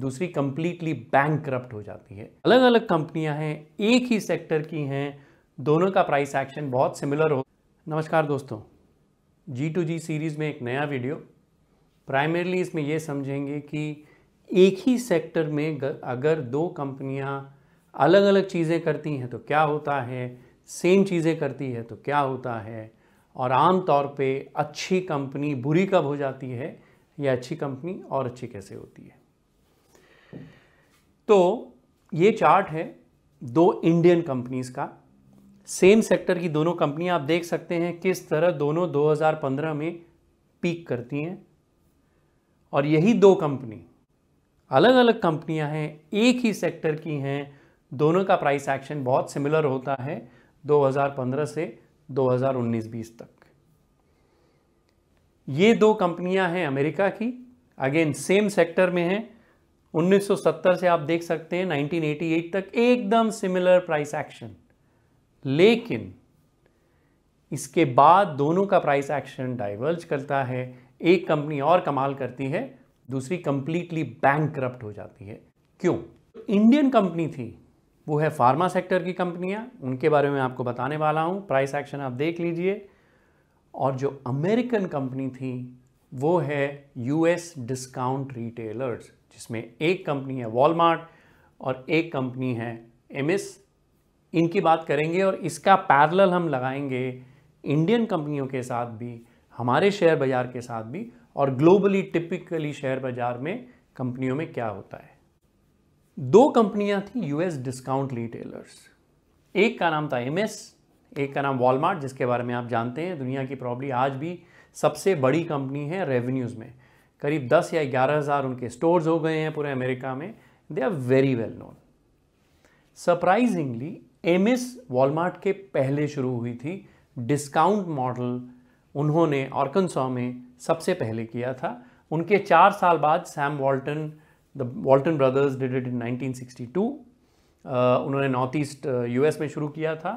दूसरी completely bank corrupt हो जाती है अलग अलग कंपनियां हैं एक ही सेक्टर की हैं दोनों का प्राइस एक्शन बहुत सिमिलर हो नमस्कार दोस्तों जी टू जी सीरीज़ में एक नया वीडियो प्राइमरली इसमें यह समझेंगे कि एक ही सेक्टर में अगर दो कंपनियां अलग अलग चीज़ें करती हैं तो क्या होता है सेम चीज़ें करती है तो क्या होता है और आम तौर पे अच्छी कंपनी बुरी कब हो जाती है या अच्छी कंपनी और अच्छी कैसे होती है तो ये चार्ट है दो इंडियन कंपनीज़ का सेम सेक्टर की दोनों कंपनियां आप देख सकते हैं किस तरह दोनों 2015 में पीक करती हैं और यही दो कंपनी अलग अलग कंपनियां हैं एक ही सेक्टर की हैं दोनों का प्राइस एक्शन बहुत सिमिलर होता है 2015 से 2019-20 तक ये दो कंपनियां हैं अमेरिका की अगेन सेम सेक्टर में हैं 1970 से आप देख सकते हैं 1988 तक एकदम सिमिलर प्राइस एक्शन लेकिन इसके बाद दोनों का प्राइस एक्शन डाइवर्ज करता है एक कंपनी और कमाल करती है दूसरी कंप्लीटली बैंक हो जाती है क्यों इंडियन कंपनी थी वो है फार्मा सेक्टर की कंपनियां उनके बारे में आपको बताने वाला हूं प्राइस एक्शन आप देख लीजिए और जो अमेरिकन कंपनी थी वो है यूएस डिस्काउंट रिटेलर्स जिसमें एक कंपनी है वॉलमार्ट और एक कंपनी है एमिस इनकी बात करेंगे और इसका पैरल हम लगाएंगे इंडियन कंपनियों के साथ भी हमारे शेयर बाज़ार के साथ भी और ग्लोबली टिपिकली शेयर बाज़ार में कंपनियों में क्या होता है दो कंपनियां थी यूएस डिस्काउंट रिटेलर्स एक का नाम था एमएस एक का नाम वॉलमार्ट जिसके बारे में आप जानते हैं दुनिया की प्रॉब्ली आज भी सबसे बड़ी कंपनी है रेवेन्यूज़ में करीब दस या ग्यारह हज़ार उनके स्टोर्स हो गए हैं पूरे अमेरिका में they are very well known surprisingly M S Walmart के पहले शुरू हुई थी डिस्काउंट मॉडल उन्होंने ऑर्कनसॉ में सबसे पहले किया था उनके चार साल बाद Sam Walton the Walton brothers did it in 1962 uh, उन्होंने नॉर्थ ईस्ट यूएस में शुरू किया था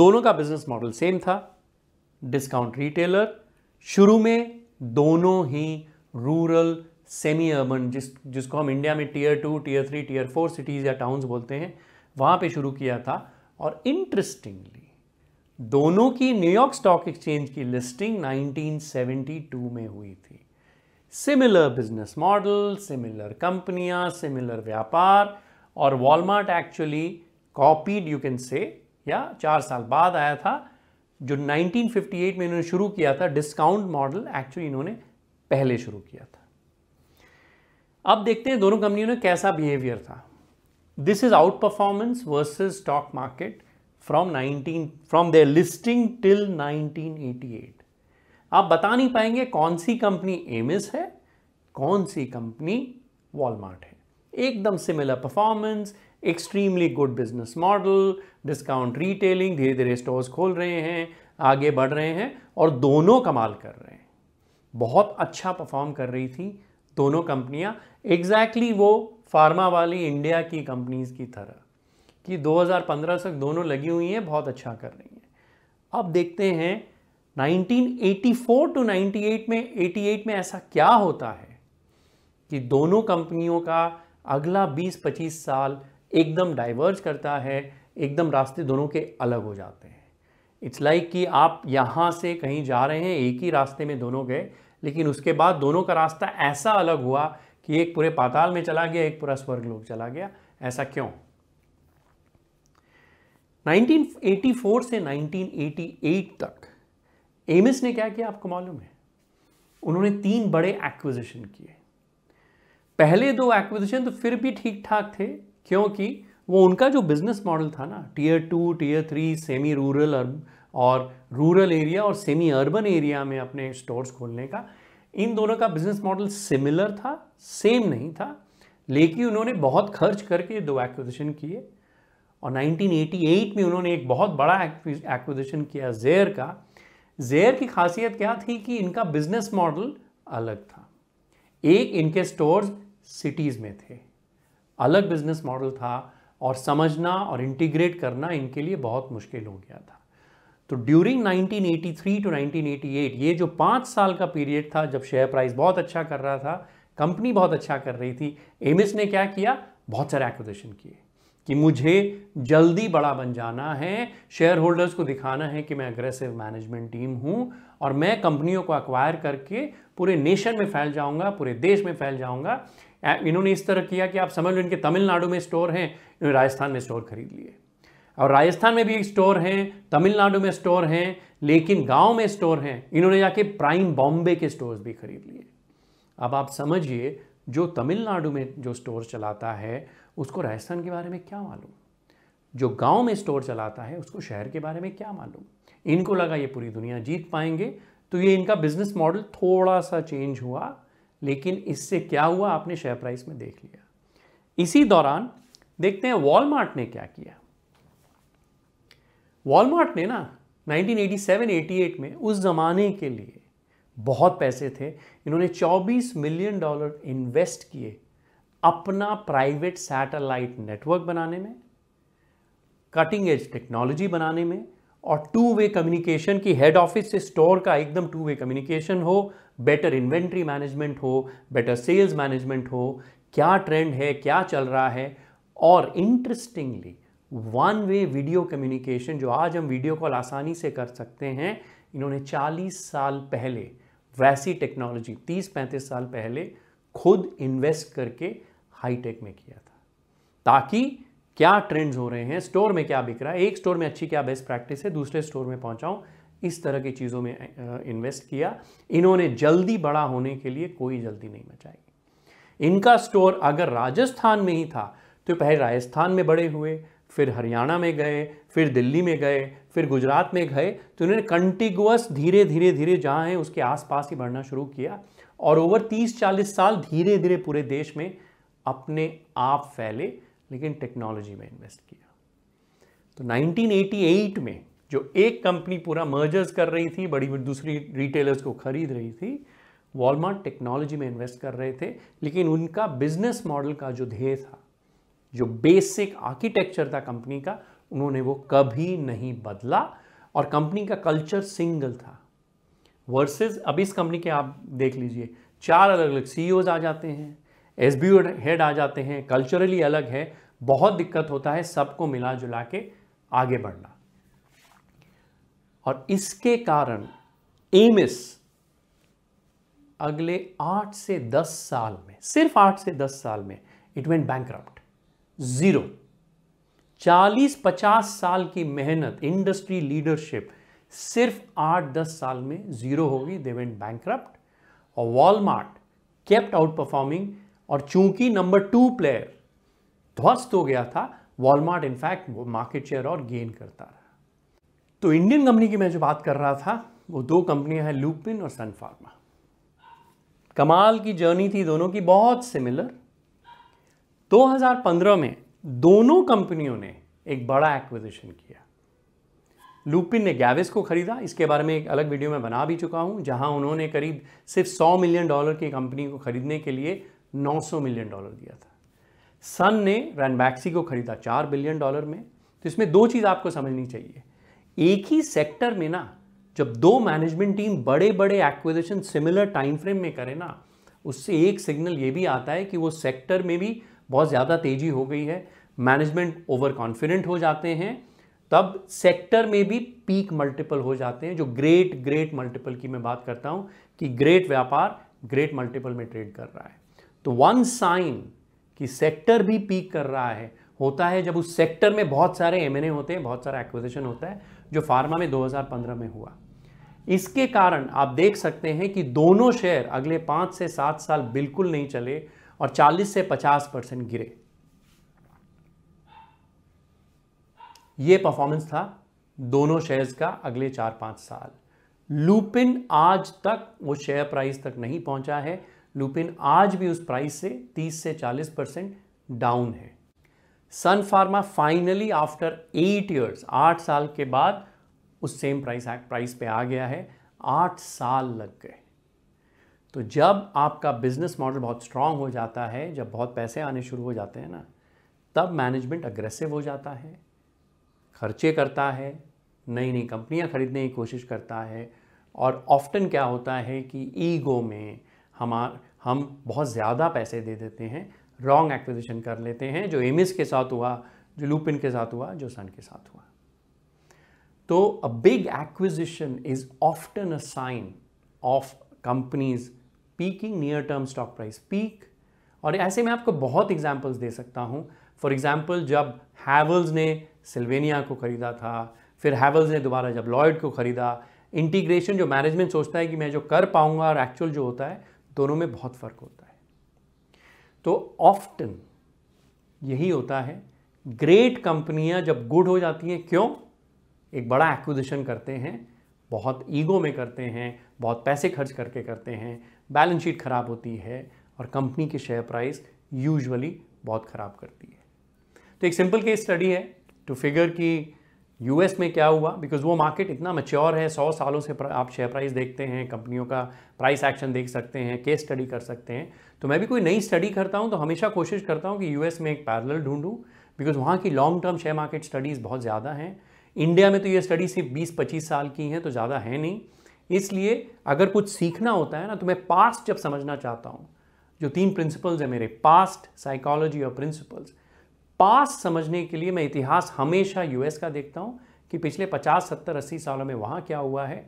दोनों का बिजनेस मॉडल सेम था डिस्काउंट रिटेलर शुरू में दोनों ही रूरल सेमी अर्बन जिस जिसको हम इंडिया में tier two tier three tier four cities या टाउन्स बोलते हैं वहाँ पे शुरू किया था और इंटरेस्टिंगली दोनों की न्यूयॉर्क स्टॉक एक्सचेंज की लिस्टिंग 1972 में हुई थी सिमिलर बिजनेस मॉडल सिमिलर कंपनियां सिमिलर व्यापार और Walmart actually copied you can say या चार साल बाद आया था जो 1958 में इन्होंने शुरू किया था डिस्काउंट मॉडल एक्चुअली इन्होंने पहले शुरू किया था अब देखते हैं दोनों कंपनियों ने कैसा बिहेवियर था this is outperformance versus stock market from 19 from their listing till 1988 आप बता नहीं पाएंगे कौन सी कंपनी एमिस है कौन सी कंपनी वॉलमार्ट है एकदम similar performance extremely good business model discount retailing धीरे धीरे स्टोर्स खोल रहे हैं आगे बढ़ रहे हैं और दोनों कमाल कर रहे हैं बहुत अच्छा परफॉर्म कर रही थी दोनों कंपनियां एग्जैक्टली exactly वो फार्मा वाली इंडिया की कंपनीज की तरह कि 2015 तक दोनों लगी हुई हैं बहुत अच्छा कर रही हैं अब देखते हैं 1984 टू 98 में 88 में ऐसा क्या होता है कि दोनों कंपनियों का अगला 20-25 साल एकदम डाइवर्ज करता है एकदम रास्ते दोनों के अलग हो जाते हैं इट्स लाइक like कि आप यहाँ से कहीं जा रहे हैं एक ही रास्ते में दोनों गए लेकिन उसके बाद दोनों का रास्ता ऐसा अलग हुआ कि एक पूरे पाताल में चला गया एक पूरा स्वर्ग लोग चला गया ऐसा क्यों 1984 से 1988 तक एमिस ने क्या किया आपको मालूम है उन्होंने तीन बड़े एक्विजिशन किए पहले दो एक्विजिशन तो फिर भी ठीक ठाक थे क्योंकि वो उनका जो बिजनेस मॉडल था ना tier two tier three semi rural और रूरल एरिया और सेमी अर्बन एरिया में अपने स्टोर्स खोलने का इन दोनों का बिजनेस मॉडल सिमिलर था सेम नहीं था लेकिन उन्होंने बहुत खर्च करके दो एक्विजिशन किए और 1988 में उन्होंने एक बहुत बड़ा एक्विजिशन किया जेयर का जेयर की खासियत क्या थी कि इनका बिजनेस मॉडल अलग था एक इनके स्टोर्स सिटीज़ में थे अलग बिजनेस मॉडल था और समझना और इंटीग्रेट करना इनके लिए बहुत मुश्किल हो गया था तो ड्यूरिंग 1983 टू 1988 ये जो पाँच साल का पीरियड था जब शेयर प्राइस बहुत अच्छा कर रहा था कंपनी बहुत अच्छा कर रही थी एमिस ने क्या किया बहुत सारे एक्विजिशन किए कि मुझे जल्दी बड़ा बन जाना है शेयर होल्डर्स को दिखाना है कि मैं अग्रेसिव मैनेजमेंट टीम हूँ और मैं कंपनियों को अक्वायर करके पूरे नेशन में फैल जाऊँगा पूरे देश में फैल जाऊंगा इन्होंने इस तरह किया कि आप समझ लो इनके तमिलनाडु में स्टोर हैं राजस्थान में स्टोर खरीद लिए और राजस्थान में भी स्टोर हैं तमिलनाडु में स्टोर हैं लेकिन गांव में स्टोर हैं इन्होंने जाके प्राइम बॉम्बे के स्टोर्स भी खरीद लिए अब आप समझिए जो तमिलनाडु में जो स्टोर चलाता है उसको राजस्थान के बारे में क्या मालूम जो गांव में स्टोर चलाता है उसको शहर के बारे में क्या मालूम इनको लगा ये पूरी दुनिया जीत पाएंगे तो ये इनका बिजनेस मॉडल थोड़ा सा चेंज हुआ लेकिन इससे क्या हुआ आपने शेयर प्राइस में देख लिया इसी दौरान देखते हैं वॉलमार्ट ने क्या किया वॉलमार्ट ने ना 1987-88 में उस ज़माने के लिए बहुत पैसे थे इन्होंने 24 मिलियन डॉलर इन्वेस्ट किए अपना प्राइवेट सैटेलाइट नेटवर्क बनाने में कटिंग एज टेक्नोलॉजी बनाने में और टू वे कम्युनिकेशन की हेड ऑफिस से स्टोर का एकदम टू वे कम्युनिकेशन हो बेटर इन्वेंट्री मैनेजमेंट हो बेटर सेल्स मैनेजमेंट हो क्या ट्रेंड है क्या चल रहा है और interestingly one way video communication जो आज हम वीडियो कॉल आसानी से कर सकते हैं इन्होंने 40 साल पहले वैसी टेक्नोलॉजी 30-35 साल पहले खुद इन्वेस्ट करके हाईटेक में किया था ताकि क्या ट्रेंड्स हो रहे हैं स्टोर में क्या बिक रहा है एक स्टोर में अच्छी क्या बेस्ट प्रैक्टिस है दूसरे स्टोर में पहुंचाऊं इस तरह की चीज़ों में इन्वेस्ट किया इन्होंने जल्दी बड़ा होने के लिए कोई जल्दी नहीं मचाई इनका स्टोर अगर राजस्थान में ही था तो पहले राजस्थान में बड़े हुए फिर हरियाणा में गए फिर दिल्ली में गए फिर गुजरात में गए तो इन्होंने कंटिगुअस धीरे धीरे धीरे जहाँ हैं उसके आसपास ही बढ़ना शुरू किया और ओवर 30-40 साल धीरे धीरे पूरे देश में अपने आप फैले लेकिन टेक्नोलॉजी में इन्वेस्ट किया तो 1988 में जो एक कंपनी पूरा मर्जर्स कर रही थी बड़ी दूसरी रिटेलर्स को खरीद रही थी वॉलमार्ट टेक्नोलॉजी में इन्वेस्ट कर रहे थे लेकिन उनका बिजनेस मॉडल का जो ध्येय था जो बेसिक आर्किटेक्चर था कंपनी का उन्होंने वो कभी नहीं बदला और कंपनी का कल्चर सिंगल था वर्सेस अब इस कंपनी के आप देख लीजिए चार अलग अलग सी आ जाते हैं एस हेड आ जाते हैं कल्चरली अलग है बहुत दिक्कत होता है सबको मिला जुला के आगे बढ़ना और इसके कारण एमिस अगले आठ से दस साल में सिर्फ आठ से दस साल में इट वेंट बैंक जीरो चालीस पचास साल की मेहनत इंडस्ट्री लीडरशिप सिर्फ आठ दस साल में जीरो होगी दे वेंट बैंक और वॉलमार्ट केप्ट आउट परफॉर्मिंग और चूंकि नंबर टू प्लेयर ध्वस्त हो गया था वॉलमार्ट इनफैक्ट मार्केट शेयर और गेन करता रहा तो इंडियन कंपनी की मैं जो बात कर रहा था वो दो कंपनियां हैं लूपिन और सन फार्मा कमाल की जर्नी थी दोनों की बहुत सिमिलर 2015 में दोनों कंपनियों ने एक बड़ा एक्विजिशन किया लूपिन ने गैविस को खरीदा इसके बारे में एक अलग वीडियो में बना भी चुका हूं जहां उन्होंने करीब सिर्फ 100 मिलियन डॉलर की कंपनी को खरीदने के लिए 900 मिलियन डॉलर दिया था सन ने रनबैक्सी को खरीदा 4 बिलियन डॉलर में तो इसमें दो चीज़ आपको समझनी चाहिए एक ही सेक्टर में ना जब दो मैनेजमेंट टीम बड़े बड़े एक्विजिशन सिमिलर टाइम फ्रेम में करें ना उससे एक सिग्नल ये भी आता है कि वो सेक्टर में भी बहुत ज़्यादा तेजी हो गई है मैनेजमेंट ओवर कॉन्फिडेंट हो जाते हैं तब सेक्टर में भी पीक मल्टीपल हो जाते हैं जो ग्रेट ग्रेट मल्टीपल की मैं बात करता हूँ कि ग्रेट व्यापार ग्रेट मल्टीपल में ट्रेड कर रहा है तो वन साइन कि सेक्टर भी पीक कर रहा है होता है जब उस सेक्टर में बहुत सारे एम होते हैं बहुत सारा एक्विजिशन होता है जो फार्मा में 2015 में हुआ इसके कारण आप देख सकते हैं कि दोनों शेयर अगले पाँच से सात साल बिल्कुल नहीं चले और 40 से 50 परसेंट गिरे ये परफॉर्मेंस था दोनों शेयर्स का अगले चार पाँच साल लूपिन आज तक वो शेयर प्राइस तक नहीं पहुंचा है लूपिन आज भी उस प्राइस से 30 से 40 परसेंट डाउन है Sun Pharma finally after eight years आठ साल के बाद उस सेम प्राइस एक्ट प्राइस पे आ गया है आठ साल लग गए तो जब आपका बिजनेस मॉडल बहुत स्ट्रांग हो जाता है जब बहुत पैसे आने शुरू हो जाते हैं ना तब मैनेजमेंट अग्रेसिव हो जाता है खर्चे करता है नई नई कंपनियां खरीदने की कोशिश करता है और ऑफ्टन क्या होता है कि ईगो में हम हम बहुत ज़्यादा पैसे दे देते हैं रॉन्ग एक्विजिशन कर लेते हैं जो एमिस के साथ हुआ जो लूपिन के साथ हुआ जो सन के साथ हुआ तो a big acquisition is often a sign of companies peaking near term stock price peak और ऐसे में आपको बहुत एग्जाम्पल्स दे सकता हूँ फॉर एग्जाम्पल जब हैवल्स ने सिल्वेनिया को खरीदा था फिर हैवल्स ने दोबारा जब लॉयड को खरीदा इंटीग्रेशन जो मैनेजमेंट सोचता है कि मैं जो कर पाऊंगा और एक्चुअल जो होता है दोनों में बहुत फ़र्क होता है तो ऑफ्टन यही होता है ग्रेट कंपनियां जब गुड हो जाती हैं क्यों एक बड़ा एक्विजिशन करते हैं बहुत ईगो में करते हैं बहुत पैसे खर्च करके करते हैं बैलेंस शीट खराब होती है और कंपनी की शेयर प्राइस यूजुअली बहुत ख़राब करती है तो एक सिंपल केस स्टडी है टू फिगर की यूएस में क्या हुआ बिकॉज वो मार्केट इतना मच्योर है सौ सालों से आप शेयर प्राइस देखते हैं कंपनियों का प्राइस एक्शन देख सकते हैं केस स्टडी कर सकते हैं तो मैं भी कोई नई स्टडी करता हूँ तो हमेशा कोशिश करता हूँ कि यूएस में एक पैरल ढूंढूँ बिकॉज वहाँ की long term share market studies बहुत ज़्यादा हैं इंडिया में तो ये स्टडी सिर्फ बीस पच्चीस साल की हैं तो ज़्यादा है नहीं इसलिए अगर कुछ सीखना होता है ना तो मैं पास्ट जब समझना चाहता हूँ जो तीन प्रिंसिपल्स हैं मेरे पास्ट साइकोलॉजी और प्रिंसिपल्स पास समझने के लिए मैं इतिहास हमेशा यूएस का देखता हूँ कि पिछले 50, 70, 80 सालों में वहाँ क्या हुआ है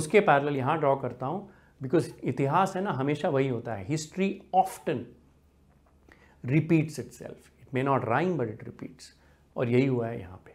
उसके पैरल यहाँ ड्रॉ करता हूँ बिकॉज इतिहास है ना हमेशा वही होता है history often repeats itself it may not wrong but it repeats और यही हुआ है यहाँ पे